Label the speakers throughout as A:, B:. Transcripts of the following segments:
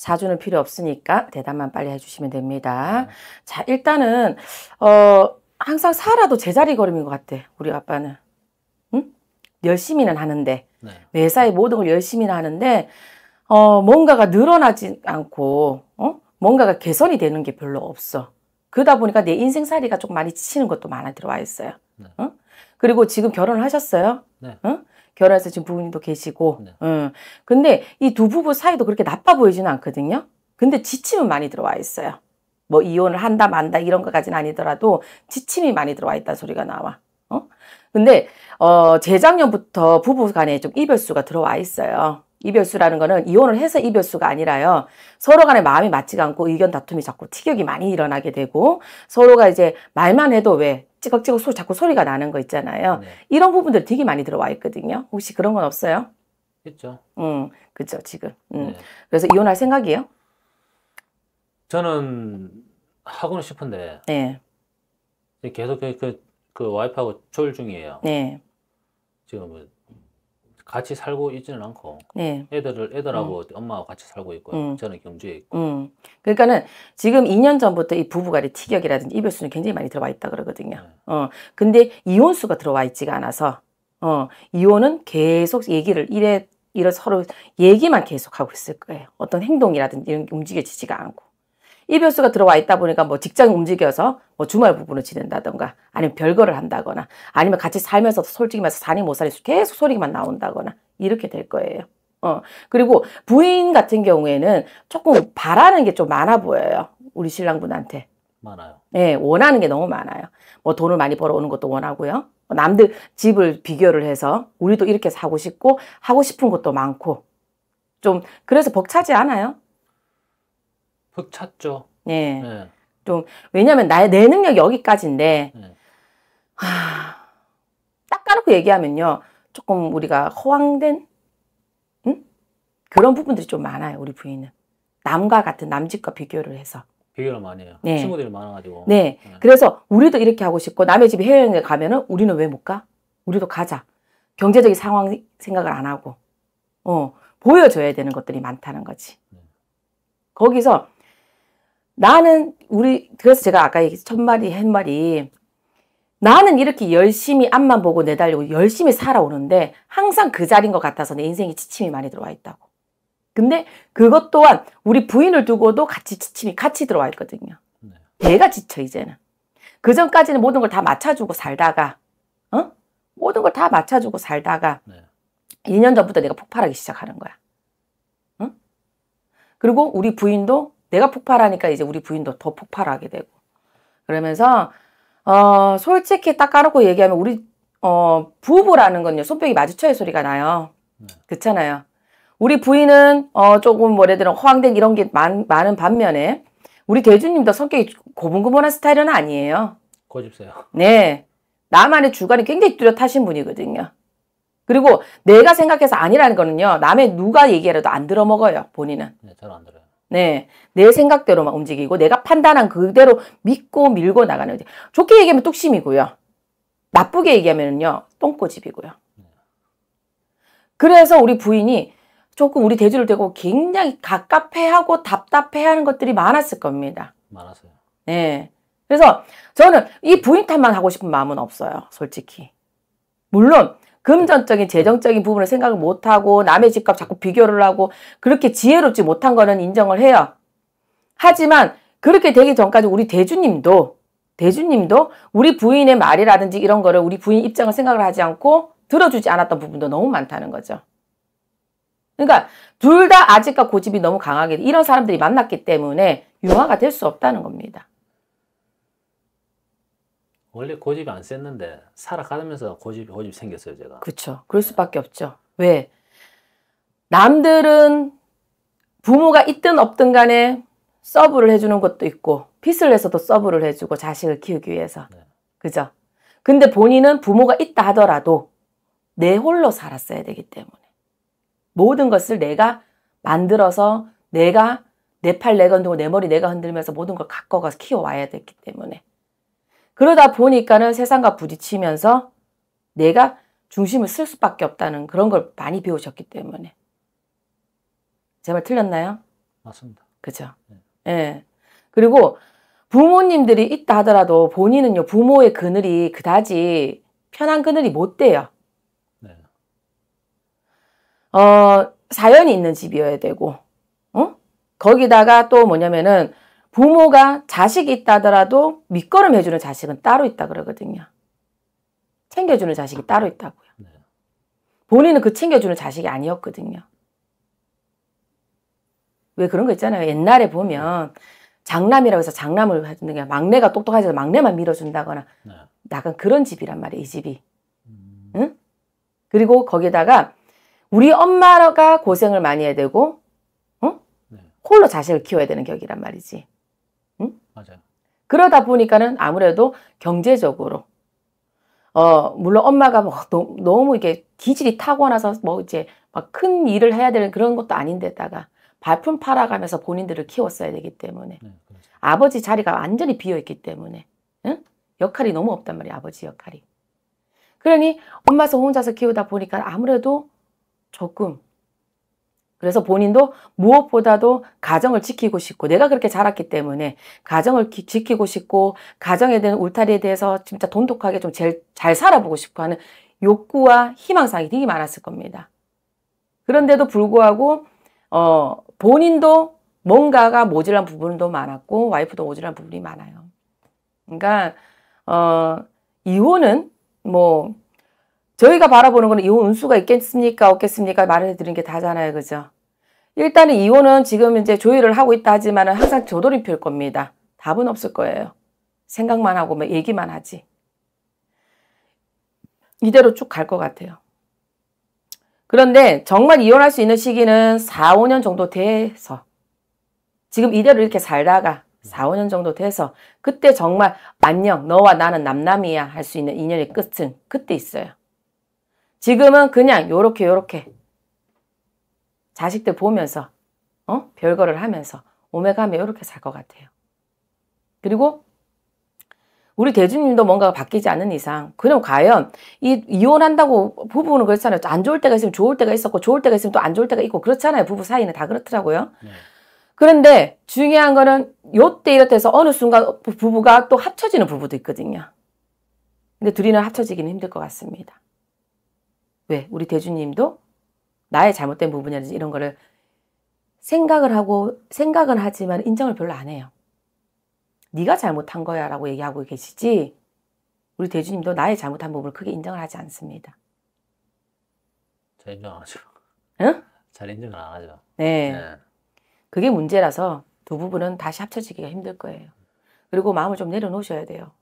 A: 사주는 필요 없으니까 대답만 빨리 해주시면 됩니다. 네. 자, 일단은, 어, 항상 살아도 제자리 걸음인 것 같아, 우리 아빠는. 응? 열심히는 하는데, 네. 매사에 모든 걸 열심히 하는데, 어, 뭔가가 늘어나지 않고, 어? 뭔가가 개선이 되는 게 별로 없어. 그러다 보니까 내 인생살이가 좀 많이 치는 것도 많이 들어와 있어요. 네. 어? 그리고 지금 결혼을 하셨어요? 네. 어? 결혼해서 지금 부모님도 계시고. 네. 음. 근데 이 두 부부 사이도 그렇게 나빠 보이지는 않거든요. 근데 지침은 많이 들어와 있어요. 뭐 이혼을 한다 만다 이런 것까지는 아니더라도 지침이 많이 들어와 있다 소리가 나와. 어? 근데 어 재작년부터 부부 간에 좀 이별수가 들어와 있어요. 이별수라는 거는 이혼을 해서 이별수가 아니라요. 서로 간에 마음이 맞지가 않고 의견 다툼이 자꾸 티격이 많이 일어나게 되고 서로가 이제 말만 해도 왜 찌걱찌걱 소 자꾸 소리가 나는 거 있잖아요. 네. 이런 부분들 되게 많이 들어와 있거든요. 혹시 그런 건 없어요? 있죠. 음, 그죠 지금. 음. 네. 그래서 이혼할 생각이에요?
B: 저는 하고 싶은데. 네. 계속 그, 그, 그 와이프하고 졸 중이에요. 네. 지금 같이 살고 있지는 않고 네. 애들을 애들하고 음. 엄마하고 같이 살고 있고요. 음. 저는 경주에 있고.
A: 음. 그러니까는 지금 2년 전부터 이 부부간의 티격이라든지 이별수는 굉장히 많이 들어와 있다 그러거든요. 네. 어 근데 이혼수가 들어와 있지가 않아서 어 이혼은 계속 얘기를 이래 이런 서로 얘기만 계속 하고 있을 거예요. 어떤 행동이라든지 이런 게 움직여지지가 않고. 이변수가 들어와 있다 보니까 뭐 직장 움직여서 뭐 주말 부분을 지낸다던가 아니면 별거를 한다거나 아니면 같이 살면서 솔직히 말해서 사니 못 사니 계속 소리만 나온다거나 이렇게 될 거예요. 어 그리고 부인 같은 경우에는 조금 바라는 게 좀 많아 보여요. 우리 신랑분한테. 많아요. 예, 원하는 게 너무 많아요. 뭐 돈을 많이 벌어오는 것도 원하고요. 뭐 남들 집을 비교를 해서 우리도 이렇게 사고 싶고 하고 싶은 것도 많고 좀 그래서 벅차지 않아요. 흙 찼죠. 예. 네. 좀 왜냐면 하 나의 내 능력 이 여기까지인데 네. 하... 딱 까놓고 얘기하면요 조금 우리가 허황된 응? 그런 부분들이 좀 많아요 우리 부인은 남과 같은 남집과 비교를 해서
B: 비교를 많이 해요 네. 친구들이 많아가지고 네.
A: 네. 그래서 우리도 이렇게 하고 싶고 남의 집에 해외여행을 가면은 우리는 왜 못 가? 우리도 가자 경제적인 상황 생각을 안 하고 어 보여줘야 되는 것들이 많다는 거지 네. 거기서 나는 우리 그래서 제가 아까 얘기했 첫 말이 한 말이 나는 이렇게 열심히 앞만 보고 내달리고 열심히 살아오는데 항상 그 자리인 것 같아서 내 인생에 지침이 많이 들어와 있다고. 근데 그것 또한 우리 부인을 두고도 같이 지침이 같이 들어와 있거든요. 내가 네. 지쳐 이제는. 그 전까지는 모든 걸 다 맞춰주고 살다가 어? 모든 걸 다 맞춰주고 살다가 네. 2년 전부터 내가 폭발하기 시작하는 거야. 응? 그리고 우리 부인도 내가 폭발하니까 이제 우리 부인도 더 폭발하게 되고 그러면서 어 솔직히 딱 까놓고 얘기하면 우리 어 부부라는 건요 손뼉이 마주쳐야 소리가 나요 네. 그렇잖아요 우리 부인은 어 조금 뭐래 들 허황된 이런 게 많, 많은 반면에 우리 대주님도 성격이 고분고분한 스타일은 아니에요 고집세요 네 나만의 주관이 굉장히 뚜렷하신 분이거든요 그리고 내가 생각해서 아니라는 거는요 남의 누가 얘기해라도 안 들어먹어요 본인은 네, 잘안 들어요 네. 내 생각대로 만 움직이고 내가 판단한 그대로 믿고 밀고 나가는 거지. 좋게 얘기하면 뚝심이고요. 나쁘게 얘기하면요. 똥꼬집이고요. 그래서 우리 부인이 조금 우리 대주를 대고 굉장히 갑갑해하고 답답해하는 것들이 많았을 겁니다. 많았어요. 네. 그래서 저는 이 부인 탓만 하고 싶은 마음은 없어요. 솔직히. 물론 금전적인 재정적인 부분을 생각을 못하고 남의 집값 자꾸 비교를 하고 그렇게 지혜롭지 못한 거는 인정을 해요. 하지만 그렇게 되기 전까지 우리 대주님도 대주님도 우리 부인의 말이라든지 이런 거를 우리 부인 입장을 생각을 하지 않고 들어주지 않았던 부분도 너무 많다는 거죠. 그러니까 둘 다 아직과 고집이 너무 강하게 이런 사람들이 만났기 때문에 유화가 될 수 없다는 겁니다.
B: 원래 고집이 안 셌는데 살아가면서 고집 고집 생겼어요 제가.
A: 그렇죠. 그럴 수밖에 없죠. 왜? 남들은 부모가 있든 없든 간에 서브를 해주는 것도 있고 핏을 해서도 서브를 해주고 자식을 키우기 위해서 네. 그죠? 근데 본인은 부모가 있다 하더라도 내 홀로 살았어야 되기 때문에 모든 것을 내가 만들어서 내가 내 팔 내가 흔고내 머리 내가 흔들면서 모든 걸 갖고 가서 키워와야 됐기 때문에 그러다 보니까는 세상과 부딪히면서 내가 중심을 쓸 수밖에 없다는 그런 걸 많이 배우셨기 때문에. 제 말 틀렸나요? 맞습니다. 그죠? 네. 예. 그리고 부모님들이 있다 하더라도 본인은요, 부모의 그늘이 그다지 편한 그늘이 못 돼요. 네. 어, 사연이 있는 집이어야 되고, 어? 거기다가 또 뭐냐면은 부모가 자식이 있다더라도 밑거름 해주는 자식은 따로 있다 그러거든요. 챙겨주는 자식이 따로 있다고요. 네. 본인은 그 챙겨주는 자식이 아니었거든요. 왜 그런 거 있잖아요. 옛날에 보면 장남이라고 해서 장남을 해주는 게 막내가 똑똑하지 서 막내만 밀어준다거나 네. 약간 그런 집이란 말이에요. 이 집이. 음. 응? 그리고 거기다가 우리 엄마가 고생을 많이 해야 되고 네. 홀로 자식을 키워야 되는 격이란 말이지. 맞아요. 그러다 보니까는 아무래도 경제적으로 어 물론 엄마가 뭐 너무 이게 기질이 타고나서 뭐 이제 막 큰 일을 해야 되는 그런 것도 아닌데다가 발품 팔아가면서 본인들을 키웠어야 되기 때문에 네, 그렇죠. 아버지 자리가 완전히 비어있기 때문에 응? 역할이 너무 없단 말이야 아버지 역할이 그러니 엄마서 혼자서 키우다 보니까 아무래도 조금 그래서 본인도 무엇보다도 가정을 지키고 싶고 내가 그렇게 자랐기 때문에 가정을 기, 지키고 싶고 가정에 대한 울타리에 대해서 진짜 돈독하게 좀 제일 잘 살아보고 싶어 하는 욕구와 희망사항이 되게 많았을 겁니다. 그런데도 불구하고 어, 본인도 뭔가가 모질란 부분도 많았고 와이프도 모질란 부분이 많아요. 그러니까 어, 이혼은 뭐 저희가 바라보는 거는 이혼 운수가 있겠습니까? 없겠습니까? 말해 드린 게 다잖아요. 그죠? 일단은 이혼은 지금 이제 조율을 하고 있다 하지만 항상 저돌이표일 겁니다. 답은 없을 거예요. 생각만 하고 막 뭐 얘기만 하지. 이대로 쭉 갈 것 같아요. 그런데 정말 이혼할 수 있는 시기는 4, 5년 정도 돼서 지금 이대로 이렇게 살다가 4, 5년 정도 돼서 그때 정말 안녕 너와 나는 남남이야 할 수 있는 인연의 끝은 그때 있어요. 지금은 그냥 요렇게 요렇게 자식들 보면서 어? 별거를 하면서 오메가면 요렇게 살 것 같아요. 그리고 우리 대주님도 뭔가가 바뀌지 않는 이상 그럼 과연 이 이혼한다고 부부는 그렇잖아요. 안 좋을 때가 있으면 좋을 때가 있었고 좋을 때가 있으면 또 안 좋을 때가 있고 그렇잖아요. 부부 사이는 다 그렇더라고요. 네. 그런데 중요한 거는 요때 이렇다 해서 어느 순간 부부가 또 합쳐지는 부부도 있거든요. 근데 둘이는 합쳐지기는 힘들 것 같습니다. 왜? 우리 대주님도 나의 잘못된 부분이라든지 이런 거를 생각을 하고 생각은 하지만 인정을 별로 안 해요. 네가 잘못한 거야 라고 얘기하고 계시지 우리 대주님도 나의 잘못한 부분을 크게 인정을 하지 않습니다. 잘 인정 안 하죠. 응?
B: 잘인정안 하죠.
A: 네. 네. 그게 문제라서 두 부분은 다시 합쳐지기가 힘들 거예요. 그리고 마음을 좀 내려놓으셔야 돼요.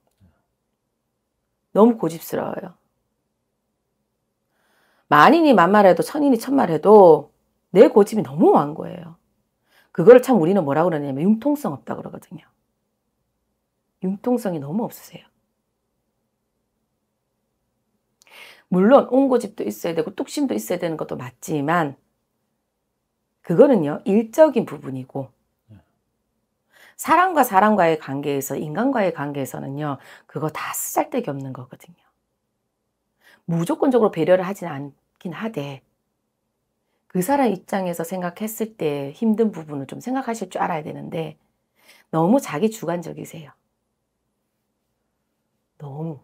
A: 너무 고집스러워요. 만인이 만말해도 천인이 천말해도 내 고집이 너무 많은 거예요. 그거참 우리는 뭐라고 그러냐면 융통성 없다 그러거든요. 융통성이 너무 없으세요. 물론 옹고집도 있어야 되고 뚝심도 있어야 되는 것도 맞지만 그거는요 일적인 부분이고 사람과 사람과의 관계에서 인간과의 관계에서는요 그거 다 쓰잘데기 없는 거거든요. 무조건적으로 배려를 하진 않긴 하되 그 사람 입장에서 생각했을 때 힘든 부분을 좀 생각하실 줄 알아야 되는데 너무 자기 주관적이세요. 너무.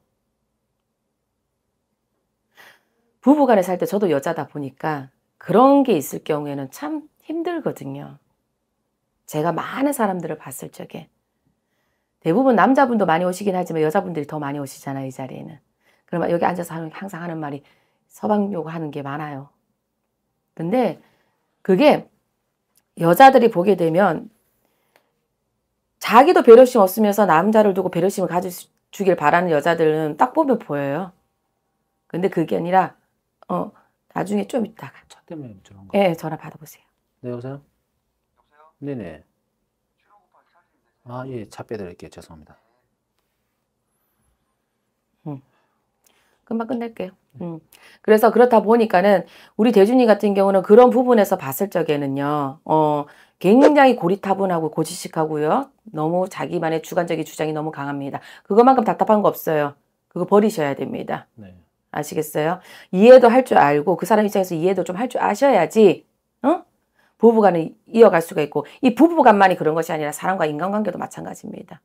A: 부부간에 살 때 저도 여자다 보니까 그런 게 있을 경우에는 참 힘들거든요. 제가 많은 사람들을 봤을 적에 대부분 남자분도 많이 오시긴 하지만 여자분들이 더 많이 오시잖아요, 이 자리에는. 그러면 여기 앉아서 하는, 항상 하는 말이 서방요구 하는 게 많아요. 근데 그게 여자들이 보게 되면 자기도 배려심 없으면서 남자를 두고 배려심을 가지주길 바라는 여자들은 딱 보면 보여요. 근데 그게 아니라 어 나중에 좀 있다가
B: 차 때문에 저런
A: 거. 예, 전화 받아보세요. 네, 여보세요. 여보세요. 네네.
B: 아, 예, 차 빼드릴게요. 죄송합니다.
A: 금방 끝낼게요. 음. 그래서 그렇다 보니까는 우리 대준이 같은 경우는 그런 부분에서 봤을 적에는요, 어, 굉장히 고리타분하고 고지식하고요. 너무 자기만의 주관적인 주장이 너무 강합니다. 그것만큼 답답한 거 없어요. 그거 버리셔야 됩니다. 네. 아시겠어요? 이해도 할 줄 알고 그 사람 입장에서 이해도 좀 할 줄 아셔야지, 어? 부부간에 이어갈 수가 있고 이 부부간만이 그런 것이 아니라 사람과 인간관계도 마찬가지입니다.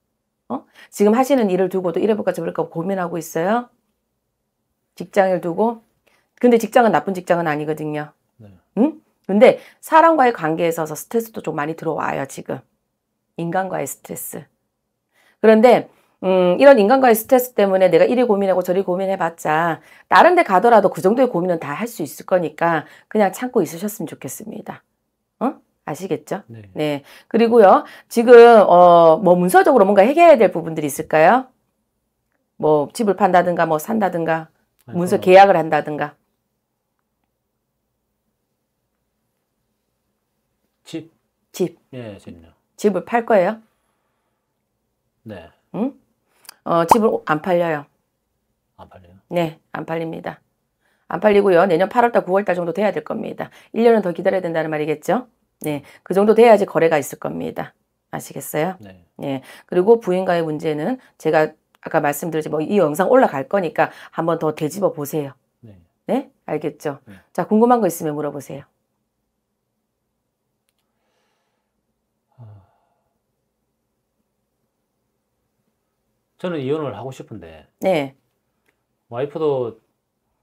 A: 어? 지금 하시는 일을 두고도 이래볼까 저럴까 고민하고 있어요? 직장을 두고 근데 직장은 나쁜 직장은 아니거든요. 네. 응? 근데 사람과의 관계에 있어서 스트레스도 좀 많이 들어와요 지금 인간과의 스트레스. 그런데 음, 이런 인간과의 스트레스 때문에 내가 이리 고민하고 저리 고민해봤자 다른 데 가더라도 그 정도의 고민은 다 할 수 있을 거니까 그냥 참고 있으셨으면 좋겠습니다. 어? 아시겠죠? 네. 네. 그리고요, 지금, 어, 뭐 문서적으로 뭔가 해결해야 될 부분들이 있을까요? 뭐 집을 판다든가 뭐 산다든가 문서 계약을 한다든가. 집. 집. 예, 집요. 집을 팔 거예요? 네. 응? 어, 집을 안 팔려요. 안 팔려요? 네, 안 팔립니다. 안 팔리고요. 내년 8월달, 9월달 정도 돼야 될 겁니다. 1년은 더 기다려야 된다는 말이겠죠? 네, 그 정도 돼야지 거래가 있을 겁니다. 아시겠어요? 네. 네. 그리고 부인과의 문제는 제가 아까 말씀드렸지 뭐이 영상 올라갈 거니까 한번 더 되짚어 보세요. 네. 네? 알겠죠? 네. 자, 궁금한 거 있으면 물어보세요. 아.
B: 저는 이혼을 하고 싶은데 네. 와이프도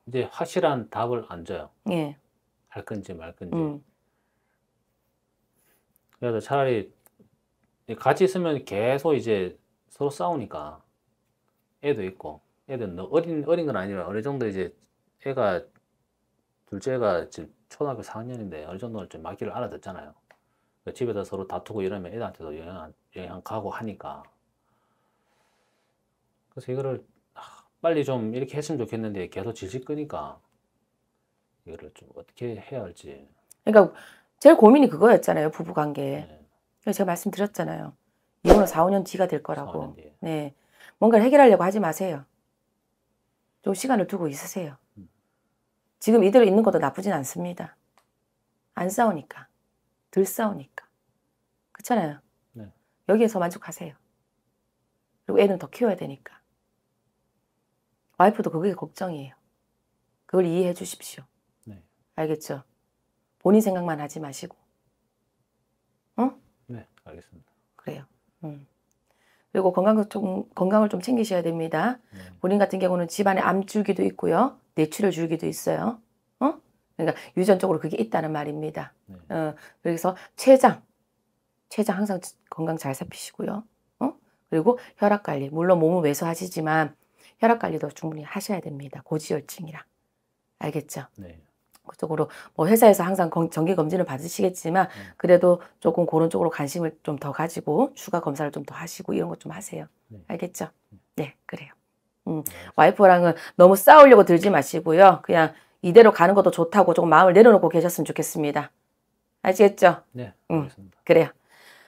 B: 이제 확실한 답을 안 줘요. 네. 할 건지 말 건지. 음. 그래서 차라리 같이 있으면 계속 이제 서로 싸우니까 애도 있고 애들 어린 어린 건 아니라 어느 정도 이제 애가 둘째가 지금 초등학교 4학년인데 어느 정도는 좀막기를 알아듣잖아요. 그 집에서 서로 다투고 이러면 애들한테도 영향, 영향 가고 하니까. 그래서 이거를 아, 빨리 좀 이렇게 했으면 좋겠는데 계속 질질 끄니까 이거를 좀 어떻게
A: 해야 할지. 그러니까 제일 고민이 그거였잖아요. 부부 관계에. 네. 제가 말씀드렸잖아요. 이거는 4, 5년 뒤가 될 거라고. 네. 뭔가를 해결하려고 하지 마세요. 좀 시간을 두고 있으세요. 음. 지금 이대로 있는 것도 나쁘진 않습니다. 안 싸우니까. 덜 싸우니까. 그렇잖아요. 네. 여기에서 만족하세요. 그리고 애는 더 키워야 되니까. 와이프도 그게 걱정이에요. 그걸 이해해 주십시오. 네. 알겠죠? 본인 생각만 하지 마시고. 어?
B: 네, 알겠습니다.
A: 그래요. 음. 그리고 건강 좀, 건강을 좀 챙기셔야 됩니다. 네. 본인 같은 경우는 집안에 암 줄기도 있고요. 뇌출혈 줄기도 있어요. 어? 그러니까 유전적으로 그게 있다는 말입니다. 네. 어, 그래서 췌장, 췌장 항상 건강 잘 살피시고요. 어? 그리고 혈압 관리, 물론 몸은 왜소하시지만 혈압 관리도 충분히 하셔야 됩니다. 고지혈증이라. 알겠죠? 네. 그 쪽으로 뭐 회사에서 항상 정기 검진을 받으시겠지만 음. 그래도 조금 그런 쪽으로 관심을 좀 더 가지고 추가 검사를 좀 더 하시고 이런 것 좀 하세요. 네. 알겠죠? 음. 네, 그래요. 음, 네, 와이프랑은 너무 싸우려고 들지 마시고요. 그냥 이대로 가는 것도 좋다고 조금 마음을 내려놓고 계셨으면 좋겠습니다. 아시겠죠? 네. 음, 알겠습니다. 음, 그래요.